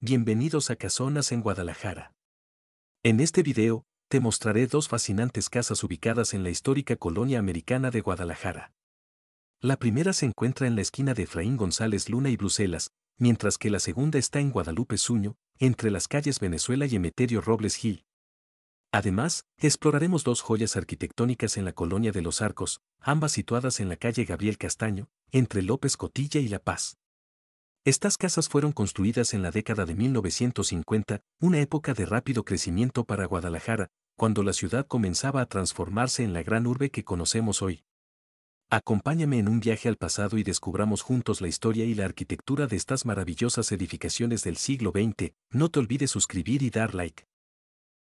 Bienvenidos a Casonas en Guadalajara. En este video, te mostraré dos fascinantes casas ubicadas en la histórica colonia americana de Guadalajara. La primera se encuentra en la esquina de Efraín González Luna y Bruselas, mientras que la segunda está en Guadalupe Suño, entre las calles Venezuela y Emeterio Robles Gil. Además, exploraremos dos joyas arquitectónicas en la colonia de los Arcos, ambas situadas en la calle Gabriel Castaño, entre López Cotilla y La Paz. Estas casas fueron construidas en la década de 1950, una época de rápido crecimiento para Guadalajara, cuando la ciudad comenzaba a transformarse en la gran urbe que conocemos hoy. Acompáñame en un viaje al pasado y descubramos juntos la historia y la arquitectura de estas maravillosas edificaciones del siglo XX. No te olvides suscribir y dar like.